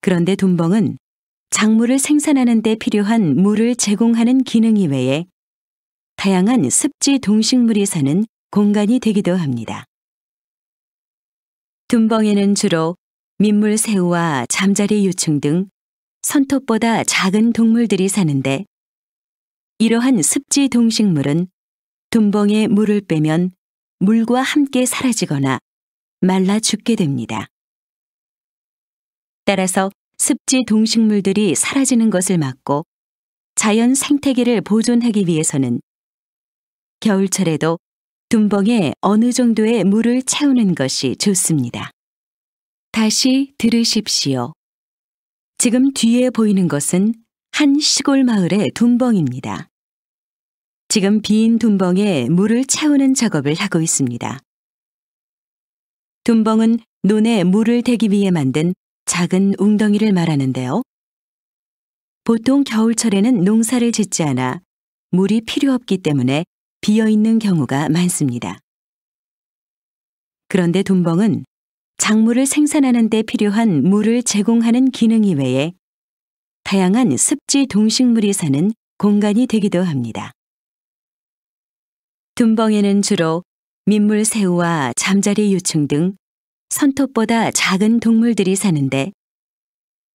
그런데 돈벙은 작물을 생산하는 데 필요한 물을 제공하는 기능 이외에 다양한 습지 동식물이 사는 공간이 되기도 합니다. 둠벙에는 주로 민물 새우와 잠자리 유충 등 손톱보다 작은 동물들이 사는데 이러한 습지 동식물은 둠벙에 물을 빼면 물과 함께 사라지거나 말라 죽게 됩니다. 따라서 습지 동식물들이 사라지는 것을 막고 자연 생태계를 보존하기 위해서는 겨울철에도 둔벙에 어느 정도의 물을 채우는 것이 좋습니다. 다시 들으십시오. 지금 뒤에 보이는 것은 한 시골 마을의 둔벙입니다. 지금 빈 둔벙에 물을 채우는 작업을 하고 있습니다. 둠벙은 논에 물을 대기 위해 만든 작은 웅덩이를 말하는데요. 보통 겨울철에는 농사를 짓지 않아 물이 필요 없기 때문에 비어 있는 경우가 많습니다. 그런데 둠벙은 작물을 생산하는 데 필요한 물을 제공하는 기능 이외에 다양한 습지 동식물이 사는 공간이 되기도 합니다. 둠벙에는 주로 민물 새우와 잠자리 유충 등 손톱보다 작은 동물들이 사는데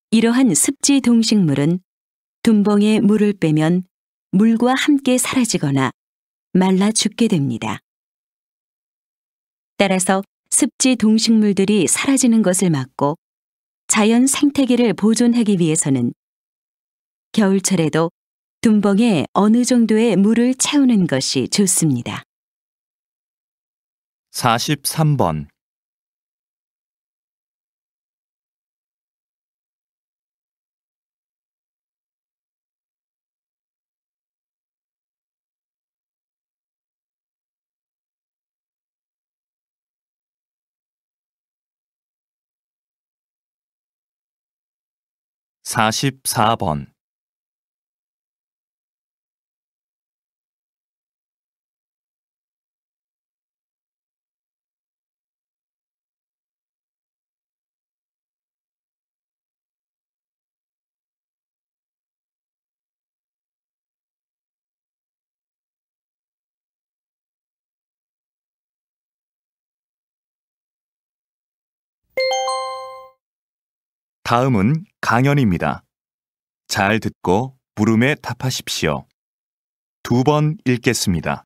이러한 습지 동식물은 둔봉에 물을 빼면 물과 함께 사라지거나 말라 죽게 됩니다. 따라서 습지 동식물들이 사라지는 것을 막고 자연 생태계를 보존하기 위해서는 겨울철에도 둔벙에 어느 정도의 물을 채우는 것이 좋습니다. 43번 4 4번 다음은 강연입니다. 잘 듣고 물음에 답하십시오. 두 번 읽겠습니다.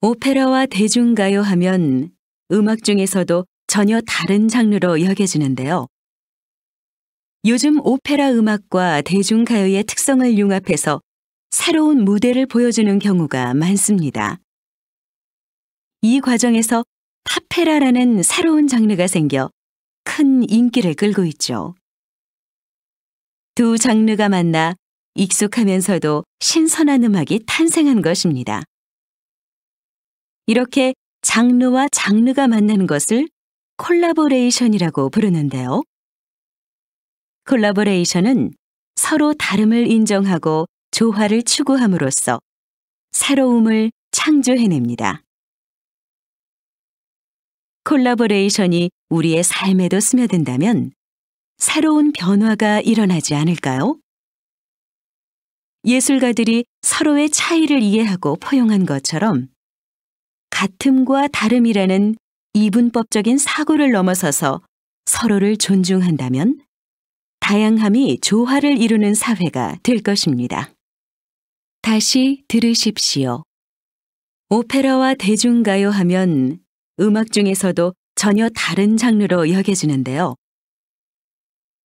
오페라와 대중가요 하면 음악 중에서도 전혀 다른 장르로 여겨지는데요. 요즘 오페라 음악과 대중가요의 특성을 융합해서 새로운 무대를 보여주는 경우가 많습니다. 이 과정에서 파페라라는 새로운 장르가 생겨 큰 인기를 끌고 있죠. 두 장르가 만나 익숙하면서도 신선한 음악이 탄생한 것입니다. 이렇게 장르와 장르가 만나는 것을 콜라보레이션이라고 부르는데요. 콜라보레이션은 서로 다름을 인정하고 조화를 추구함으로써 새로움을 창조해냅니다. 콜라보레이션이 우리의 삶에도 스며든다면 새로운 변화가 일어나지 않을까요? 예술가들이 서로의 차이를 이해하고 포용한 것처럼 같음과 다름이라는 이분법적인 사고를 넘어서서 서로를 존중한다면 다양함이 조화를 이루는 사회가 될 것입니다. 다시 들으십시오. 오페라와 대중가요 하면 음악 중에서도 전혀 다른 장르로 여겨지는데요.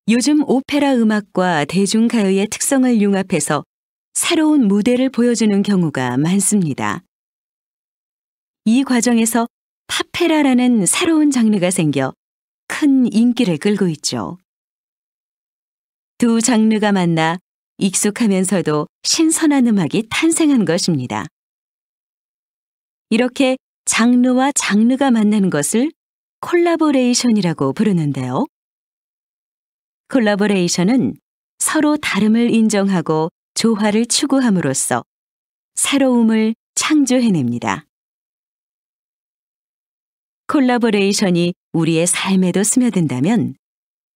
요즘 오페라 음악과 대중가요의 특성을 융합해서 새로운 무대를 보여주는 경우가 많습니다. 이 과정에서 파페라라는 새로운 장르가 생겨 큰 인기를 끌고 있죠. 두 장르가 만나 익숙하면서도 신선한 음악이 탄생한 것입니다. 이렇게 장르와 장르가 만나는 것을 콜라보레이션이라고 부르는데요. 콜라보레이션은 서로 다름을 인정하고 조화를 추구함으로써 새로움을 창조해냅니다. 콜라보레이션이 우리의 삶에도 스며든다면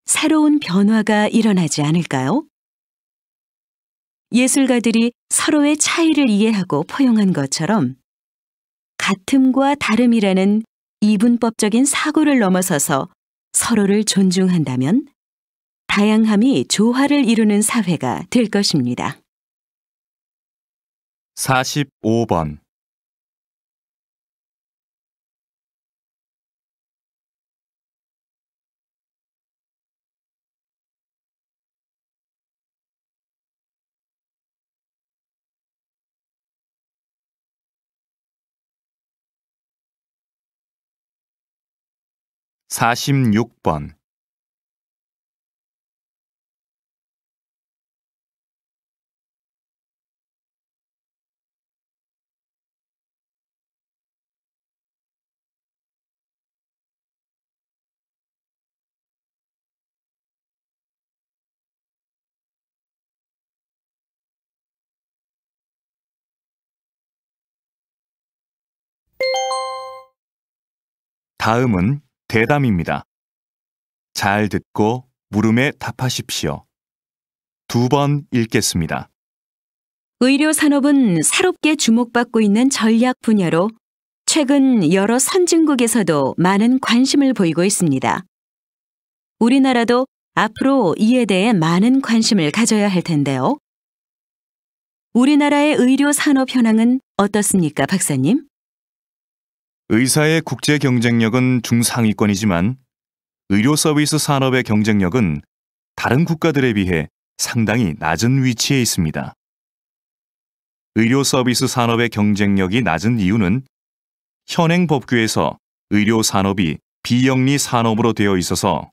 새로운 변화가 일어나지 않을까요? 예술가들이 서로의 차이를 이해하고 포용한 것처럼 같음과 다름이라는 이분법적인 사고를 넘어서서 서로를 존중한다면 다양함이 조화를 이루는 사회가 될 것입니다. 45번 46번 다음은 대담입니다. 잘 듣고 물음에 답하십시오. 두 번 읽겠습니다. 의료 산업은 새롭게 주목받고 있는 전략 분야로 최근 여러 선진국에서도 많은 관심을 보이고 있습니다. 우리나라도 앞으로 이에 대해 많은 관심을 가져야 할 텐데요. 우리나라의 의료 산업 현황은 어떻습니까, 박사님? 의사의 국제 경쟁력은 중상위권이지만 의료 서비스 산업의 경쟁력은 다른 국가들에 비해 상당히 낮은 위치에 있습니다. 의료 서비스 산업의 경쟁력이 낮은 이유는 현행 법규에서 의료 산업이 비영리 산업으로 되어 있어서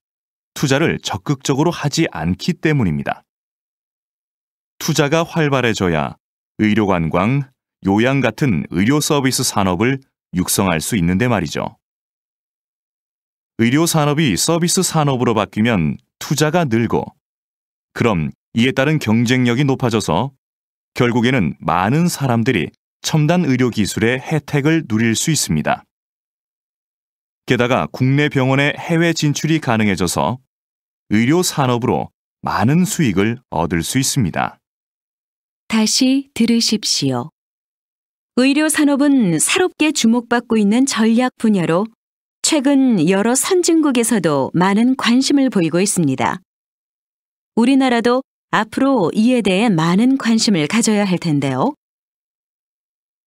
투자를 적극적으로 하지 않기 때문입니다. 투자가 활발해져야 의료 관광, 요양 같은 의료 서비스 산업을 육성할 수 있는데 말이죠. 의료 산업이 서비스 산업으로 바뀌면 투자가 늘고 그럼 이에 따른 경쟁력이 높아져서 결국에는 많은 사람들이 첨단 의료 기술의 혜택을 누릴 수 있습니다. 게다가 국내 병원의 해외 진출이 가능해져서 의료 산업으로 많은 수익을 얻을 수 있습니다. 다시 들으십시오. 의료 산업은 새롭게 주목받고 있는 전략 분야로 최근 여러 선진국에서도 많은 관심을 보이고 있습니다. 우리나라도 앞으로 이에 대해 많은 관심을 가져야 할 텐데요.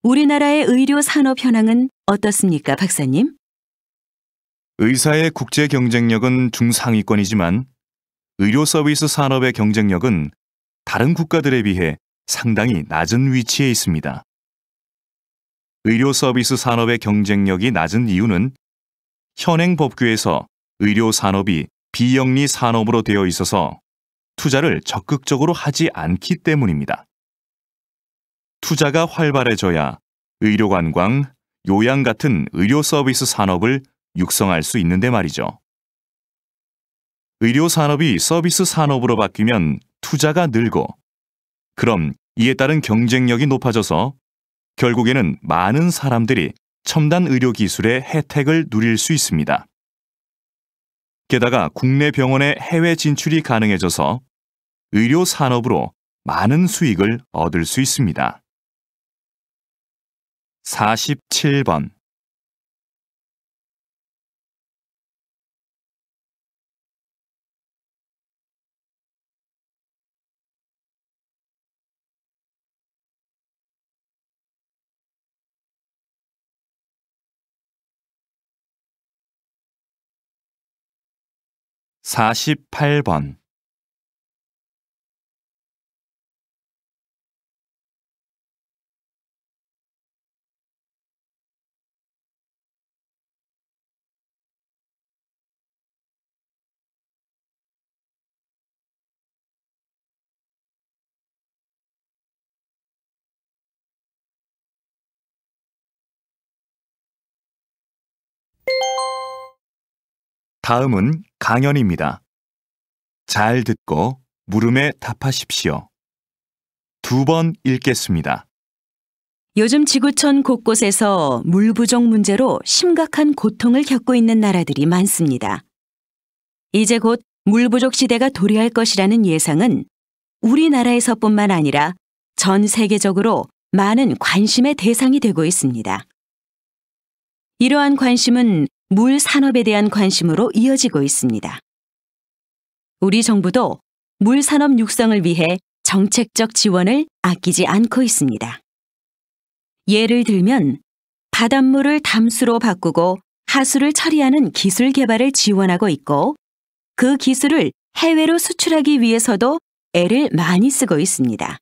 우리나라의 의료 산업 현황은 어떻습니까, 박사님? 의사의 국제 경쟁력은 중상위권이지만 의료 서비스 산업의 경쟁력은 다른 국가들에 비해 상당히 낮은 위치에 있습니다. 의료 서비스 산업의 경쟁력이 낮은 이유는 현행 법규에서 의료 산업이 비영리 산업으로 되어 있어서 투자를 적극적으로 하지 않기 때문입니다. 투자가 활발해져야 의료 관광, 요양 같은 의료 서비스 산업을 육성할 수 있는데 말이죠. 의료 산업이 서비스 산업으로 바뀌면 투자가 늘고 그럼 이에 따른 경쟁력이 높아져서 결국에는 많은 사람들이 첨단 의료 기술의 혜택을 누릴 수 있습니다. 게다가 국내 병원의 해외 진출이 가능해져서 의료 산업으로 많은 수익을 얻을 수 있습니다. 47번 48번 다음은 강연입니다. 잘 듣고 물음에 답하십시오. 두 번 읽겠습니다. 요즘 지구촌 곳곳에서 물 부족 문제로 심각한 고통을 겪고 있는 나라들이 많습니다. 이제 곧 물 부족 시대가 도래할 것이라는 예상은 우리나라에서뿐만 아니라 전 세계적으로 많은 관심의 대상이 되고 있습니다. 이러한 관심은 물 산업에 대한 관심으로 이어지고 있습니다. 우리 정부도 물 산업 육성을 위해 정책적 지원을 아끼지 않고 있습니다. 예를 들면 바닷물을 담수로 바꾸고 하수를 처리하는 기술 개발을 지원하고 있고 그 기술을 해외로 수출하기 위해서도 애를 많이 쓰고 있습니다.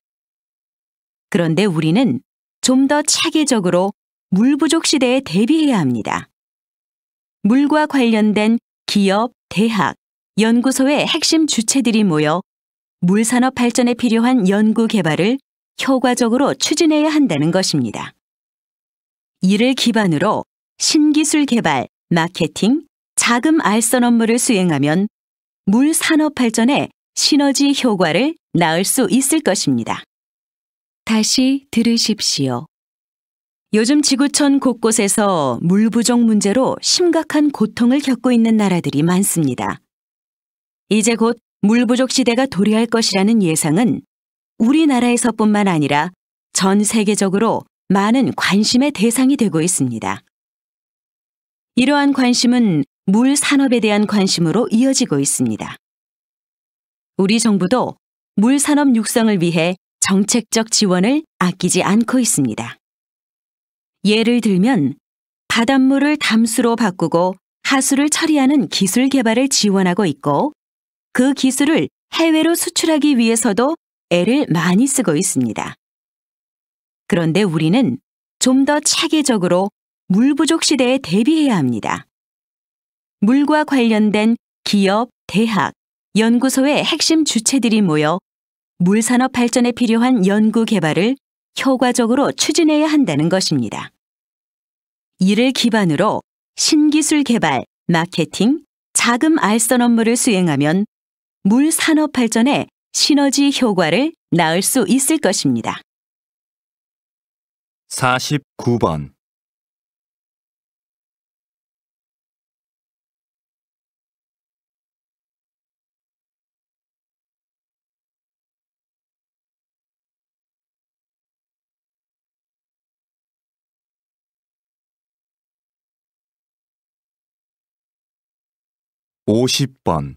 그런데 우리는 좀 더 체계적으로 물 부족 시대에 대비해야 합니다. 물과 관련된 기업, 대학, 연구소의 핵심 주체들이 모여 물산업 발전에 필요한 연구 개발을 효과적으로 추진해야 한다는 것입니다. 이를 기반으로 신기술 개발, 마케팅, 자금 알선 업무를 수행하면 물 산업 발전에 시너지 효과를 낳을 수 있을 것입니다. 다시 들으십시오. 요즘 지구촌 곳곳에서 물 부족 문제로 심각한 고통을 겪고 있는 나라들이 많습니다. 이제 곧물 부족 시대가 도래할 것이라는 예상은 우리나라에서뿐만 아니라 전 세계적으로 많은 관심의 대상이 되고 있습니다. 이러한 관심은 물 산업에 대한 관심으로 이어지고 있습니다. 우리 정부도 물 산업 육성을 위해 정책적 지원을 아끼지 않고 있습니다. 예를 들면 바닷물을 담수로 바꾸고 하수를 처리하는 기술 개발을 지원하고 있고 그 기술을 해외로 수출하기 위해서도 애를 많이 쓰고 있습니다. 그런데 우리는 좀 더 체계적으로 물 부족 시대에 대비해야 합니다. 물과 관련된 기업, 대학, 연구소의 핵심 주체들이 모여 물산업 발전에 필요한 연구 개발을 효과적으로 추진해야 한다는 것입니다. 이를 기반으로 신기술 개발, 마케팅, 자금 알선 업무를 수행하면 물 산업 발전에 시너지 효과를 낳을 수 있을 것입니다. 49번 50번